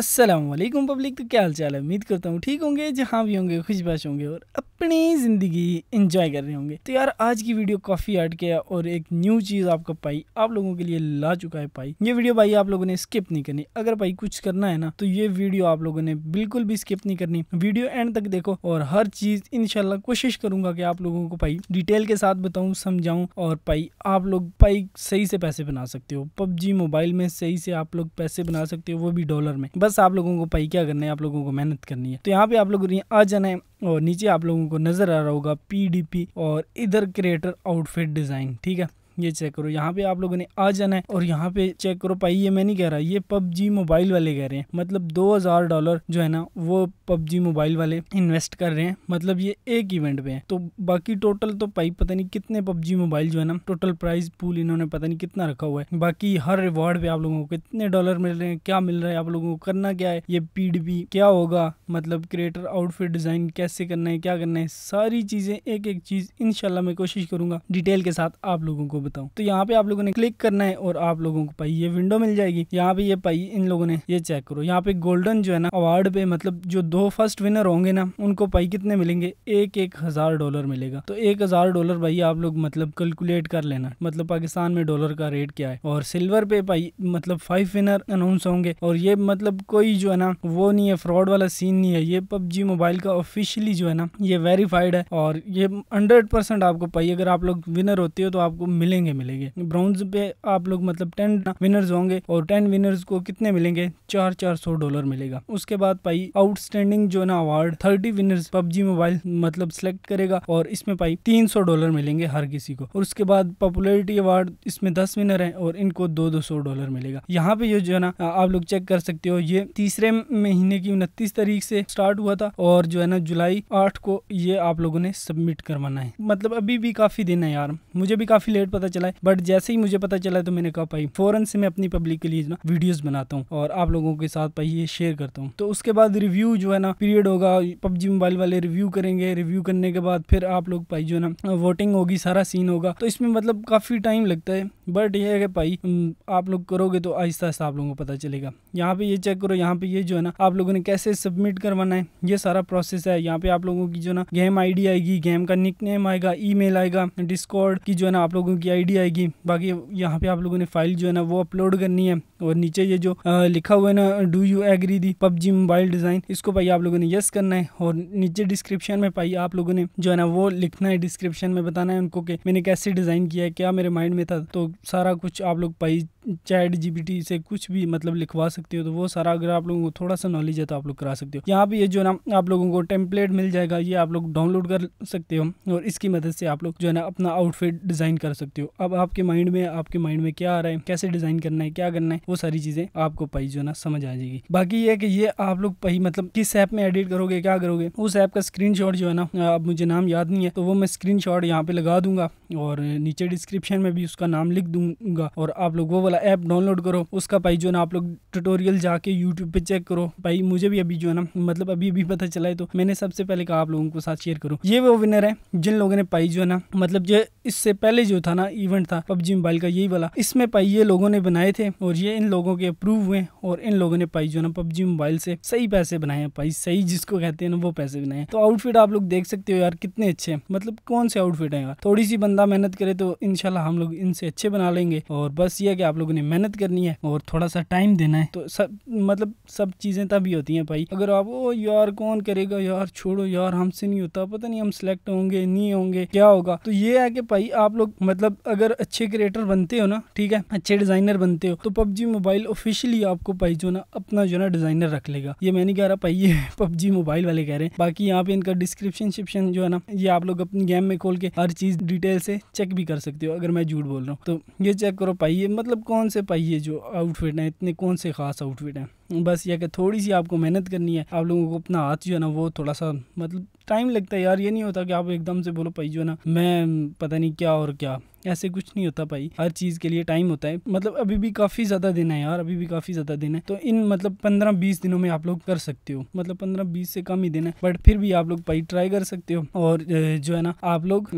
Aslam public तो क्या हाल चाल है उम्मीद करता हूँ ठीक होंगे जहाँ भी होंगे खुशबाश होंगे और अपनी ज़िंदगी इंजॉय कर रहे होंगे तो यार आज की वीडियो काफ़ी हट है और एक न्यू चीज़ आपका पाई आप लोगों के लिए ला चुका है पाई ये वीडियो भाई आप लोगों ने स्किप नहीं करनी अगर भाई कुछ करना है ना तो ये वीडियो आप लोगों ने बिल्कुल भी स्किप नहीं करनी वीडियो एंड तक देखो और हर चीज़ इनशाला कोशिश करूंगा कि आप लोगों को पाई डिटेल के साथ बताऊँ समझाऊँ और पाई आप लोग पाई सही से पैसे बना सकते हो पबजी मोबाइल में सही से आप लोग पैसे बना सकते हो वो भी डॉलर में बस बस आप लोगों को पाई क्या करना है आप लोगों को मेहनत करनी है तो यहाँ पे आप लोग आ जाना है और नीचे आप लोगों को नजर आ रहा होगा पीडीपी और इधर क्रिएटर आउटफिट डिजाइन ठीक है ये चेक करो यहाँ पे आप लोगों ने आ जाना है और यहाँ पे चेक करो पाई ये मैं नहीं कह रहा ये पबजी मोबाइल वाले कह रहे हैं मतलब दो हजार डॉलर जो है ना वो पबजी मोबाइल वाले इन्वेस्ट कर रहे हैं मतलब ये एक इवेंट पे है तो बाकी टोटल तो पाई पता नहीं कितने पबजी मोबाइल जो है ना टोटल प्राइस पूल इन्होंने पता नहीं कितना रखा हुआ है बाकी हर रिवॉर्ड पे आप लोगों को कितने डॉलर मिल रहे हैं क्या मिल रहा है आप लोगों को करना क्या है ये पी क्या होगा मतलब क्रिएटर आउटफिट डिजाइन कैसे करना है क्या करना है सारी चीजें एक एक चीज इनशाला मैं कोशिश करूंगा डिटेल के साथ आप लोगों को बताऊँ तो यहाँ पे आप लोगों ने क्लिक करना है और आप लोगों को पाई ये विंडो मिल जाएगी यहाँ पे ये पाई इन लोगों ने ये चेक करो यहाँ पे गोल्डन जो है ना अवार्ड पे मतलब जो दो फर्स्ट विनर होंगे ना उनको पाई कितने मिलेंगे एक एक हजार डॉलर मिलेगा तो एक हजार डॉलर भाई आप लोग मतलब कैलकुलेट कर लेना मतलब पाकिस्तान में डॉलर का रेट क्या है और सिल्वर पे पाई मतलब फाइव विनर अनाउंस होंगे और ये मतलब कोई जो है ना वो नहीं है फ्रॉड वाला सीन नहीं है ये पबजी मोबाइल का ऑफिशियली जो है ना ये वेरीफाइड है और ये हंड्रेड आपको पाई अगर आप लोग विनर होते हो तो आपको मिलेंगे मिलेंगे मिलेंगे ब्राउन्ज पे आप लोग मतलब टेन विनर्स होंगे और टेन विनर्स को कितने मिलेंगे चार चार सौ डॉलर मिलेगा उसके बाद पाई आउटस्टैंडिंग जो ना award thirty winners PUBG mobile मतलब सिलेक्ट करेगा और इसमें पाई तीन सौ डॉलर मिलेंगे हर किसी को और उसके बाद पॉपुलरिटी अवार्ड इसमें दस विनर है और इनको दो दो सौ डॉलर मिलेगा यहाँ पे जो है ना आप लोग चेक कर सकते हो ये तीसरे महीने की उनतीस तारीख से स्टार्ट हुआ था और जो है ना जुलाई आठ को ये आप लोगों ने सबमिट करवाना है मतलब अभी भी काफी दिन है यार मुझे भी काफी लेट पता पता चला है बट जैसे ही मुझे पता चला है तो मैंने कहा भाई फ़ौरन से मैं अपनी पब्लिक के लिए ना वीडियोज़ बनाता हूँ और आप लोगों के साथ भाई ये शेयर करता हूँ तो उसके बाद रिव्यू जो है ना पीरियड होगा पबजी मोबाइल वाले रिव्यू करेंगे रिव्यू करने के बाद फिर आप लोग भाई जो है ना वोटिंग होगी सारा सीन होगा तो इसमें मतलब काफ़ी टाइम लगता है बट ये है भाई आप लोग करोगे तो आहिस्ता आहिस्ता आप लोगों को पता चलेगा यहाँ पे ये चेक करो यहाँ पे ये जो है ना आप लोगों ने कैसे सबमिट करवाना है ये सारा प्रोसेस है यहाँ पे आप लोगों की जो ना गेम आईडी आएगी गेम का नेम आएगा ई आएगा डिस्कॉर्ड की जो है ना आप लोगों की आईडी आएगी बाकी यहाँ पे आप लोगों ने फाइल जो है ना वो अपलोड करनी है और नीचे ये जो आ, लिखा हुआ है ना do you agree the PUBG mobile design इसको भाई आप लोगों ने यस करना है और नीचे डिस्क्रिप्शन में भाई आप लोगों ने जो है ना वो लिखना है डिस्क्रिप्शन में बताना है उनको कि मैंने कैसे डिज़ाइन किया है क्या मेरे माइंड में था तो सारा कुछ आप लोग भाई चैट जी से कुछ भी मतलब लिखवा सकते हो तो वो सारा अगर आप लोगों को थोड़ा सा नॉलेज है तो आप लोग करा सकते हो यहाँ पे ये जो ना आप लोगों को टेम्पलेट मिल जाएगा ये आप लोग डाउनलोड कर सकते हो और इसकी मदद से आप लोग जो है ना अपना आउटफिट डिज़ाइन कर सकते हो अब आपके माइंड में आपके माइंड में क्या आ रहा है कैसे डिज़ाइन करना है क्या करना है वो सारी चीज़ें आपको पाई जो ना समझ आ जाएगी बाकी ये कि ये आप लोग पाई मतलब किस ऐप में एडिट करोगे क्या करोगे उस ऐप का स्क्रीन जो है ना अब मुझे नाम याद नहीं है तो वो मैं स्क्रीन शॉट यहाँ पे लगा दूंगा और नीचे डिस्क्रिप्शन में भी उसका नाम लिख दूंगा और आप लोग वो वाला ऐप डाउनलोड करो उसका पाई जो ना आप लोग ट्यूटोरियल जाके यूट्यूब पे चेक करो भाई मुझे भी अभी जो है ना मतलब अभी अभी पता चला है तो मैंने सबसे पहले कहा आप लोगों को साथ शेयर करो ये वो विनर है जिन लोगों ने पाई जो है ना मतलब जो इससे पहले जो था ना इवेंट था पबजी मोबाइल का यही वाला इसमें पाई ये लोगों ने बनाए थे और ये इन लोगों के अप्रूव हुए और इन लोगों ने पाई जो ना पबजी मोबाइल से सही पैसे बनाए हैं पाई सही जिसको कहते हैं ना वो पैसे बनाए तो आउटफिट आप लोग देख सकते हो यार कितने अच्छे हैं मतलब कौन से आउटफिट है यार थोड़ी सी बंदा मेहनत करे तो इनशाला हम लोग इनसे अच्छे बना लेंगे और बस ये कि आप लोगों ने मेहनत करनी है और थोड़ा सा टाइम देना है तो सब मतलब सब चीज़ें तभी होती हैं भाई अगर आप ओ यार कौन करेगा यार छोड़ो यार हमसे नहीं होता पता नहीं हम सिलेक्ट होंगे नहीं होंगे क्या होगा तो ये है कि भाई आप लोग मतलब अगर अच्छे क्रिएटर बनते हो ना ठीक है अच्छे डिजाइनर बनते हो तो पबजी मोबाइल ऑफिशियली आपको पाई जो ना अपना जो ना डिजाइनर रख लेगा ये मैं नहीं कह रहा भाई पबजी मोबाइल वाले कह रहे हैं बाकी यहाँ पे इनका डिस्क्रिप्शन शिप्शन जो है ना ये आप लोग अपनी गेम में खोल के हर चीज डिटेल से चेक भी कर सकते हो अगर मैं झूठ बोल रहा हूँ तो ये चेक करो पाइए मतलब कौन से पाइए जो आउटफिट है इतने कौन से खास आउटफिट है बस यह कि थोड़ी सी आपको मेहनत करनी है आप लोगों को अपना हाथ जो है ना वो थोड़ा सा मतलब टाइम लगता है यार ये नहीं होता कि आप एकदम से बोलो भाई जो है ना मैं पता नहीं क्या और क्या ऐसे कुछ नहीं होता भाई हर चीज़ के लिए टाइम होता है मतलब अभी भी काफ़ी ज़्यादा दिन है यार अभी भी काफ़ी ज़्यादा दिन है तो इन मतलब पंद्रह बीस दिनों में आप लोग कर सकते हो मतलब पंद्रह बीस से कम ही दिन है बट फिर भी आप लोग भाई ट्राई कर सकते हो और जो है ना आप लोग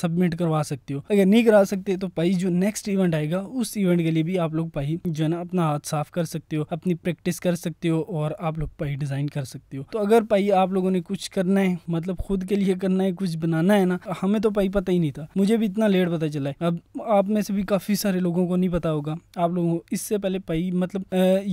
सबमिट करवा सकते हो अगर नहीं करा सकते तो भाई जो नेक्स्ट इवेंट आएगा उस इवेंट के लिए भी आप लोग भाई जो है ना अपना हाथ साफ कर सकते हो अपनी प्रैक्टिस कर सकते हो और आप लोग पाई डिज़ाइन कर सकते हो तो अगर पाई आप लोगों ने कुछ करना है मतलब खुद के लिए करना है कुछ बनाना है ना हमें तो पाई पता ही नहीं था मुझे भी इतना लेट पता चला है अब आप में से भी काफ़ी सारे लोगों को नहीं पता होगा आप लोगों को इससे पहले पाई मतलब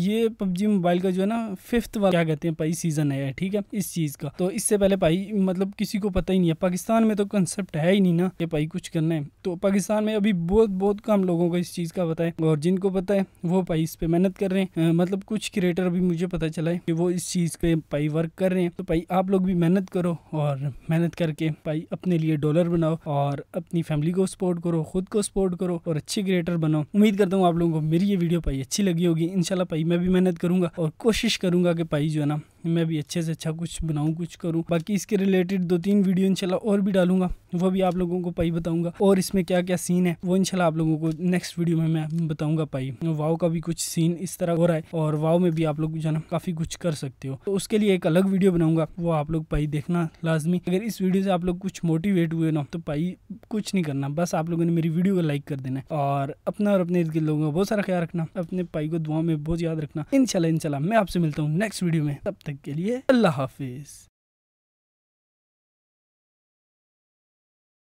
ये पबजी मोबाइल का जो है ना फिफ्थ क्या कहते हैं पाई सीजन है ठीक है इस चीज़ का तो इससे पहले पाई मतलब किसी को पता ही नहीं है पाकिस्तान में तो कंसेप्ट है ही नहीं ना कि पाई कुछ करना है तो पाकिस्तान में अभी बहुत बहुत कम लोगों को इस चीज़ का पता है और जिनको पता है वो पाई इस पर मेहनत कर रहे हैं मतलब कुछ क्रिएट लेटर अभी मुझे पता चला है कि वो इस चीज़ पे पाई वर्क कर रहे हैं तो भाई आप लोग भी मेहनत करो और मेहनत करके भाई अपने लिए डॉलर बनाओ और अपनी फैमिली को सपोर्ट करो खुद को सपोर्ट करो और अच्छे क्रिएटर बनाओ उम्मीद करता हूँ आप लोगों को मेरी ये वीडियो भाई अच्छी लगी होगी इनशाला भाई मैं भी मेहनत करूँगा और कोशिश करूँगा कि भाई जो है ना मैं भी अच्छे से अच्छा कुछ बनाऊँ कुछ करूँ बाकी इसके रिलेटेड दो तीन वीडियो इनशाला और भी डालूंगा वो भी आप लोगों को पाई बताऊंगा और इसमें क्या क्या सीन है वो इनशाला आप लोगों को नेक्स्ट वीडियो में मैं बताऊंगा पाई वाव का भी कुछ सीन इस तरह हो रहा है और वाव में भी आप लोग जाना काफ़ी कुछ कर सकते हो तो उसके लिए एक अलग वीडियो बनाऊंगा वो आप लोग पाई देखना लाजमी अगर इस वीडियो से आप लोग कुछ मोटिवेट हुए ना तो पाई कुछ नहीं करना बस आप लोगों ने मेरी वीडियो को लाइक कर देना और अपना और अपने इर्द लोगों का बहुत सारा ख्याल रखना अपने पाई को दुआ में बहुत याद रखना इनशाला इनशाला मैं आपसे मिलता हूँ नेक्स्ट वीडियो में तब तक العقلية الله حافظ